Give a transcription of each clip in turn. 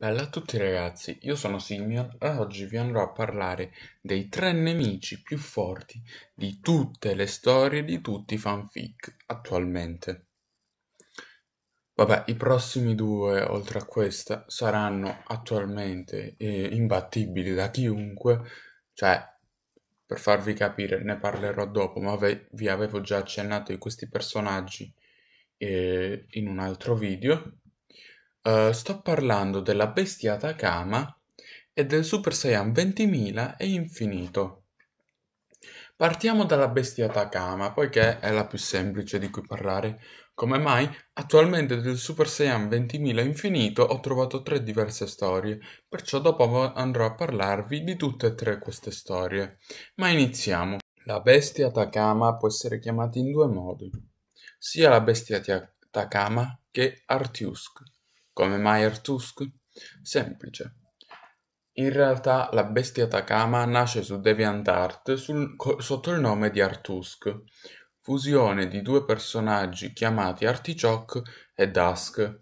Bella a tutti ragazzi, io sono Simeon e oggi vi andrò a parlare dei tre nemici più forti di tutte le storie di tutti i fanfic attualmente. Vabbè, i prossimi due, oltre a questa, saranno attualmente eh, imbattibili da chiunque, cioè, per farvi capire, ne parlerò dopo, ma ve- vi avevo già accennato di questi personaggi eh, in un altro video, eh, sto parlando della bestia Takama e del Super Saiyan 20.000 e infinito. Partiamo dalla bestia Takama, poiché è la più semplice di cui parlare. Come mai? Attualmente del Super Saiyan 20.000 infinito ho trovato tre diverse storie, perciò dopo andrò a parlarvi di tutte e tre queste storie. Ma iniziamo. La bestia Takama può essere chiamata in due modi, sia la bestia Takama che Artiusk. Come mai Artusk? Semplice. In realtà la bestia Takama nasce su DeviantArt sul, co- sotto il nome di Artusk, fusione di due personaggi chiamati Artichok e Dusk.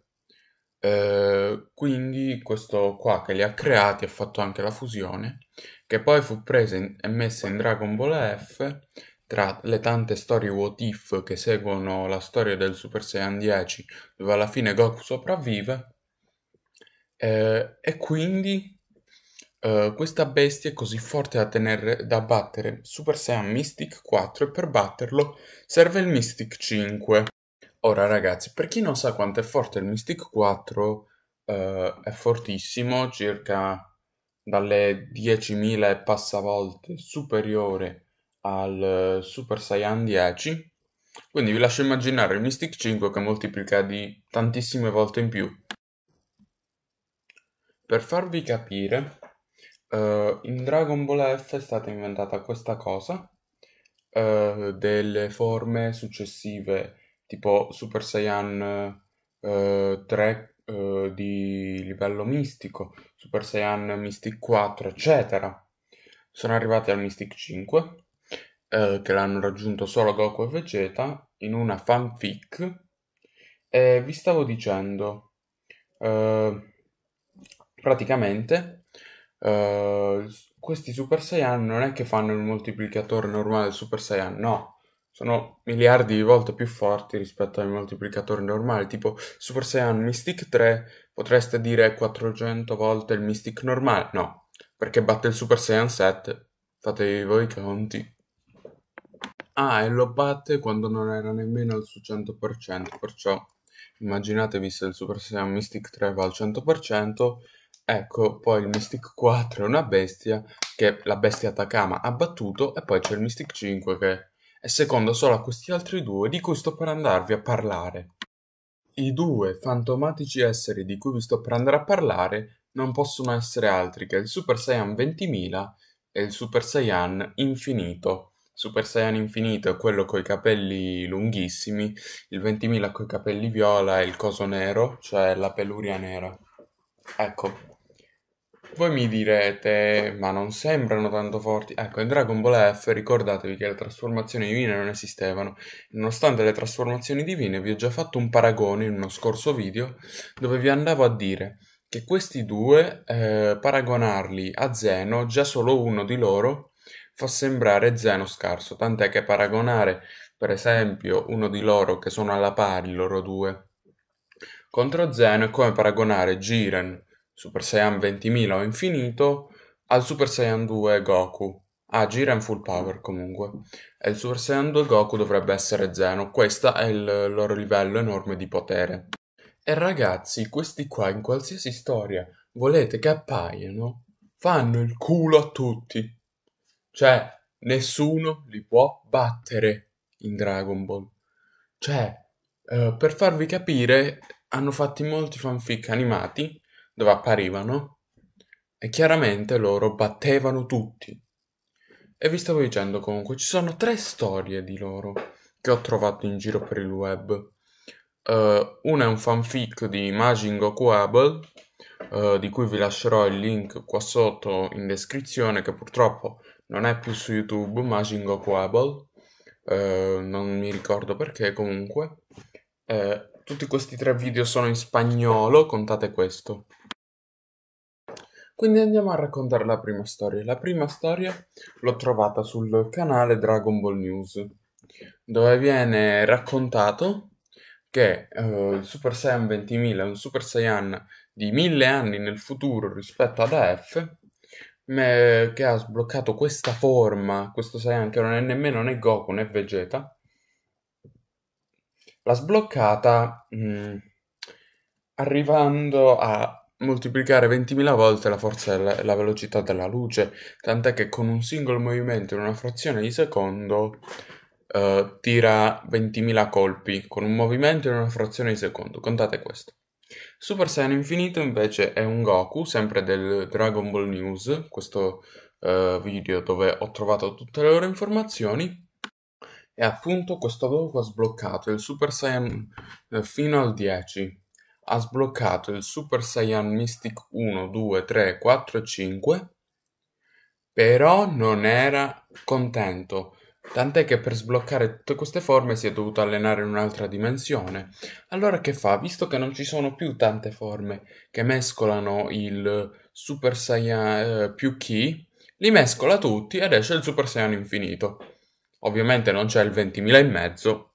Eh, quindi questo qua che li ha creati ha fatto anche la fusione, che poi fu presa e messa in Dragon Ball F tra le tante storie what if che seguono la storia del Super Saiyan 10, dove alla fine Goku sopravvive, eh, e quindi eh, questa bestia è così forte da, tenere, da battere Super Saiyan Mystic 4 e per batterlo serve il Mystic 5. Ora ragazzi, per chi non sa quanto è forte il Mystic 4, eh, è fortissimo, circa dalle 10.000 e passa volte superiore al eh, Super Saiyan 10, quindi vi lascio immaginare il Mystic 5 che moltiplica di tantissime volte in più. Per farvi capire, uh, in Dragon Ball F è stata inventata questa cosa, uh, delle forme successive tipo Super Saiyan uh, 3 di livello mistico, Super Saiyan Mystic 4, eccetera. Sono arrivati al Mystic 5 eh, che l'hanno raggiunto solo Goku e Vegeta, in una fanfic, e vi stavo dicendo, eh, praticamente, eh, questi Super Saiyan non è che fanno il moltiplicatore normale del Super Saiyan, no. Sono miliardi di volte più forti rispetto ai moltiplicatori normali, tipo Super Saiyan Mystic 3 potreste dire 400 volte il Mystic normale, no, perché batte il Super Saiyan 7, fatevi voi i conti. Ah, e lo batte quando non era nemmeno al suo 100%, perciò immaginatevi se il Super Saiyan Mystic 3 va al 100%, ecco, poi il Mystic 4 è una bestia che la bestia Takama ha battuto e poi c'è il Mystic 5 che è secondo solo a questi altri due di cui sto per andarvi a parlare. I due fantomatici esseri di cui vi sto per andare a parlare non possono essere altri che il Super Saiyan 20.000 e il Super Saiyan Infinito. Super Saiyan Infinito, quello coi capelli lunghissimi, il 20.000 coi capelli viola e il coso nero, cioè la peluria nera. Ecco, voi mi direte, ma non sembrano tanto forti. Ecco, in Dragon Ball F ricordatevi che le trasformazioni divine non esistevano. Nonostante le trasformazioni divine, vi ho già fatto un paragone in uno scorso video dove vi andavo a dire che questi due, eh, paragonarli a Zeno, già solo uno di loro, fa sembrare Zeno scarso, tant'è che paragonare, per esempio, uno di loro che sono alla pari, loro due, contro Zeno è come paragonare Jiren, Super Saiyan 20.000 o infinito, al Super Saiyan 2 Goku. Ah, Jiren full power comunque. E il Super Saiyan 2 Goku dovrebbe essere Zeno. Questo è il loro livello enorme di potere. E ragazzi, questi qua in qualsiasi storia volete che appaiano, fanno il culo a tutti. Cioè, nessuno li può battere in Dragon Ball. Cioè, eh, per farvi capire, hanno fatto molti fanfic animati dove apparivano e chiaramente loro battevano tutti. E vi stavo dicendo comunque, ci sono tre storie di loro che ho trovato in giro per il web. Uh, una è un fanfic di Majin Goku Able, uh, di cui vi lascerò il link qua sotto in descrizione, che purtroppo non è più su YouTube Majin Goku Able, eh, non mi ricordo perché comunque. Eh, tutti questi tre video sono in spagnolo, contate questo. Quindi andiamo a raccontare la prima storia. La prima storia l'ho trovata sul canale Dragon Ball News, dove viene raccontato che eh, il Super Saiyan 20.000 è un Super Saiyan di mille anni nel futuro rispetto ad AF me, che ha sbloccato questa forma, questo Saiyan che non è nemmeno né Goku né Vegeta, l'ha sbloccata mh, mm, arrivando a moltiplicare 20.000 volte la forza e la, la velocità della luce, tant'è che con un singolo movimento in una frazione di secondo eh, tira 20.000 colpi, con un movimento in una frazione di secondo, contate questo. Super Saiyan Infinito invece è un Goku, sempre del Dragon Ball News, questo uh, video dove ho trovato tutte le loro informazioni. E appunto questo Goku ha sbloccato il Super Saiyan uh, fino al 10. Ha sbloccato il Super Saiyan Mystic 1, 2, 3, 4 e 5. Però non era contento Tant'è che per sbloccare tutte queste forme si è dovuto allenare in un'altra dimensione. Allora che fa? Visto che non ci sono più tante forme che mescolano il Super Saiyan eh, più Ki, li mescola tutti ed esce il Super Saiyan infinito. Ovviamente non c'è il 20.000 e mezzo.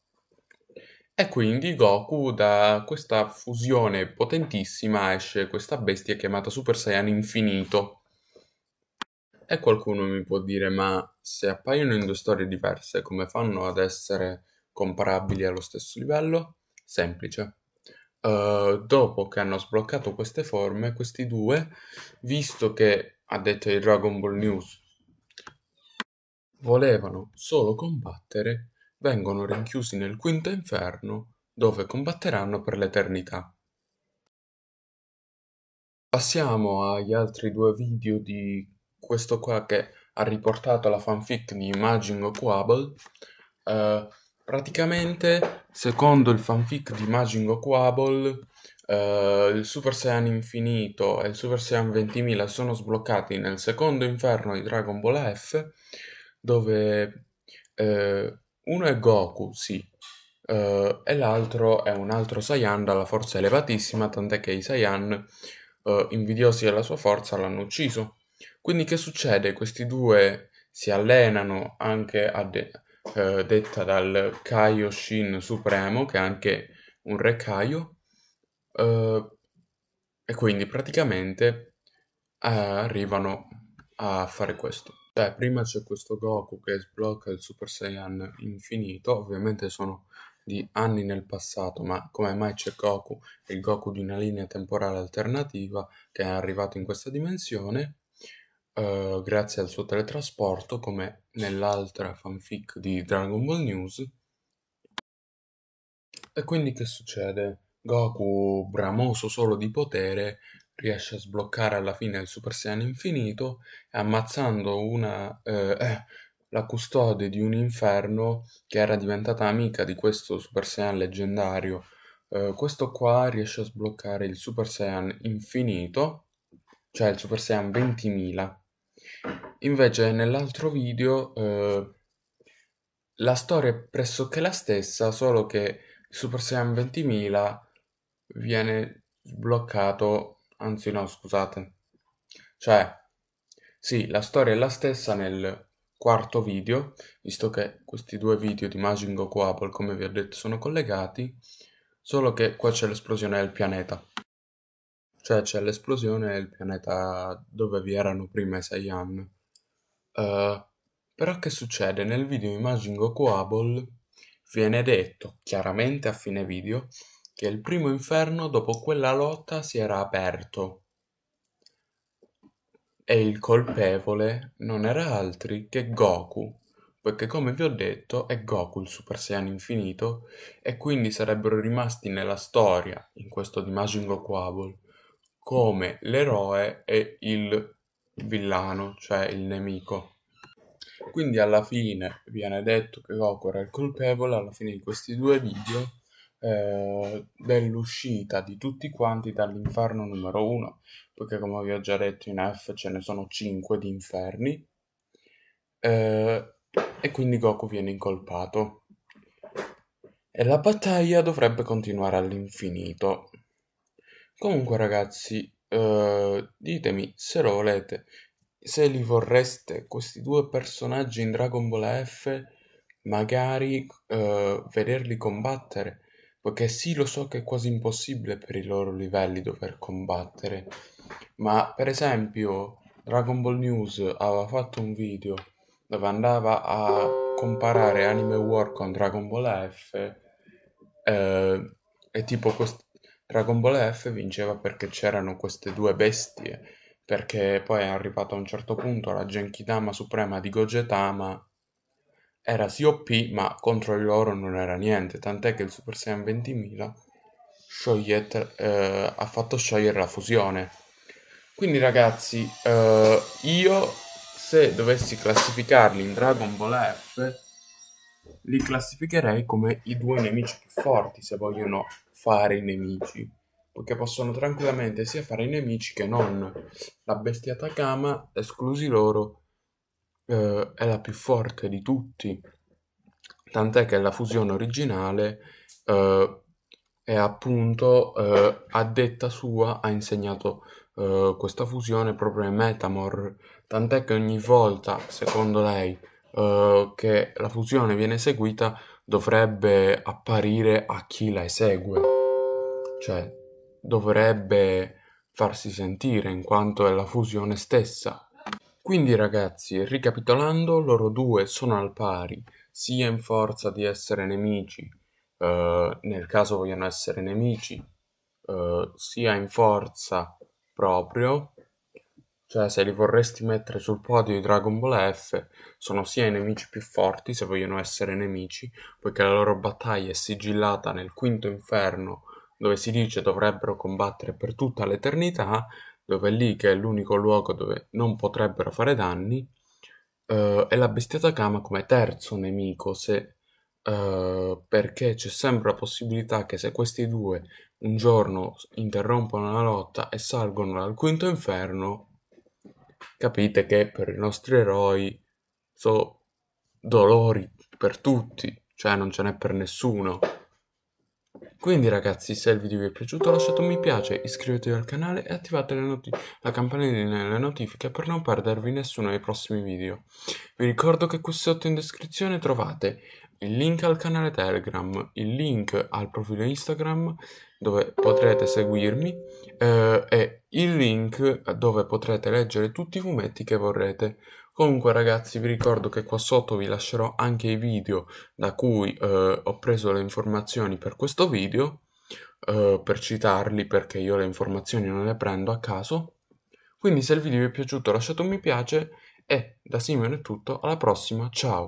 E quindi Goku da questa fusione potentissima esce questa bestia chiamata Super Saiyan infinito e qualcuno mi può dire, ma se appaiono in due storie diverse, come fanno ad essere comparabili allo stesso livello? Semplice. Uh, dopo che hanno sbloccato queste forme, questi due, visto che, ha detto il Dragon Ball News, volevano solo combattere, vengono rinchiusi nel quinto inferno, dove combatteranno per l'eternità. Passiamo agli altri due video di questo qua che ha riportato la fanfic di Imagine Quable, eh, praticamente secondo il fanfic di Imagine Quable eh, il Super Saiyan Infinito e il Super Saiyan 20.000 sono sbloccati nel secondo inferno di Dragon Ball F, dove eh, uno è Goku, sì, Uh, e l'altro è un altro Saiyan dalla forza elevatissima, tant'è che i Saiyan, uh, invidiosi della sua forza, l'hanno ucciso. Quindi che succede? Questi due si allenano anche a de- eh, detta dal Kaioshin Supremo, che è anche un re Kaio, eh, e quindi praticamente eh, arrivano a fare questo. Beh, prima c'è questo Goku che sblocca il Super Saiyan infinito, ovviamente sono di anni nel passato, ma come mai c'è Goku? È il Goku di una linea temporale alternativa che è arrivato in questa dimensione eh, grazie al suo teletrasporto, come nell'altra fanfic di Dragon Ball News. E quindi che succede? Goku, bramoso solo di potere, riesce a sbloccare alla fine il Super Saiyan infinito e ammazzando una, eh, eh, la custode di un inferno che era diventata amica di questo Super Saiyan leggendario. Eh, questo qua riesce a sbloccare il Super Saiyan infinito, cioè il Super Saiyan 20.000. Invece nell'altro video eh, la storia è pressoché la stessa, solo che Super Saiyan 20.000 viene sbloccato, anzi no, scusate. Cioè, sì, la storia è la stessa nel quarto video, visto che questi due video di Majin Goku Apple, come vi ho detto, sono collegati, solo che qua c'è l'esplosione del pianeta. Cioè c'è l'esplosione del pianeta dove vi erano prima i Saiyan. Eh, però che succede? Nel video Imagine Goku Abol viene detto chiaramente a fine video che il primo inferno dopo quella lotta si era aperto e il colpevole non era altri che Goku, perché come vi ho detto è Goku il Super Saiyan infinito e quindi sarebbero rimasti nella storia, in questo di Majin Goku Abol, come l'eroe e il villano, cioè il nemico. Quindi alla fine viene detto che Gokor è il colpevole, alla fine di questi due video, eh, dell'uscita di tutti quanti dall'inferno numero 1, perché come vi ho già detto in F ce ne sono 5 di inferni, eh, e quindi Goku viene incolpato. E la battaglia dovrebbe continuare all'infinito. Comunque ragazzi, eh, ditemi se lo volete, se li vorreste questi due personaggi in Dragon Ball F, magari eh, vederli combattere, perché sì lo so che è quasi impossibile per i loro livelli dover combattere, ma per esempio Dragon Ball News aveva fatto un video dove andava a comparare Anime War con Dragon Ball F eh, e tipo questo... Dragon Ball F vinceva perché c'erano queste due bestie, perché poi è arrivato a un certo punto la Genkidama Suprema di Gogetama era sì OP, ma contro di loro non era niente, tant'è che il Super Saiyan 20.000 sciogliete, eh, ha fatto sciogliere la fusione. Quindi ragazzi, eh, io se dovessi classificarli in Dragon Ball F, li classificherei come i due nemici più forti, se vogliono fare i nemici, perché possono tranquillamente sia fare i nemici che non. La bestia Takama, esclusi loro, eh, è la più forte di tutti, tant'è che la fusione originale eh, è appunto eh, a detta sua ha insegnato eh, questa fusione proprio ai Metamor, tant'è che ogni volta, secondo lei, eh, che la fusione viene eseguita, dovrebbe apparire a chi la esegue cioè dovrebbe farsi sentire in quanto è la fusione stessa. Quindi ragazzi, ricapitolando, loro due sono al pari, sia in forza di essere nemici, eh, nel caso vogliono essere nemici, eh, sia in forza proprio, cioè se li vorresti mettere sul podio di Dragon Ball F, sono sia i nemici più forti, se vogliono essere nemici, poiché la loro battaglia è sigillata nel quinto inferno dove si dice dovrebbero combattere per tutta l'eternità, dove è lì che è l'unico luogo dove non potrebbero fare danni, uh, e la bestiata Kama come terzo nemico, se, uh, perché c'è sempre la possibilità che se questi due un giorno interrompono la lotta e salgono dal quinto inferno, capite che per i nostri eroi sono dolori per tutti, cioè non ce n'è per nessuno. Quindi ragazzi, se il video vi è piaciuto lasciate un mi piace, iscrivetevi al canale e attivate la campanellina e le notifiche per non perdervi nessuno dei prossimi video. Vi ricordo che qui sotto in descrizione trovate il link al canale Telegram, il link al profilo Instagram dove potrete seguirmi eh, e il link dove potrete leggere tutti i fumetti che vorrete. Comunque ragazzi vi ricordo che qua sotto vi lascerò anche i video da cui eh, ho preso le informazioni per questo video, eh, per citarli perché io le informazioni non le prendo a caso. Quindi se il video vi è piaciuto lasciate un mi piace e da Simone è tutto, alla prossima, ciao!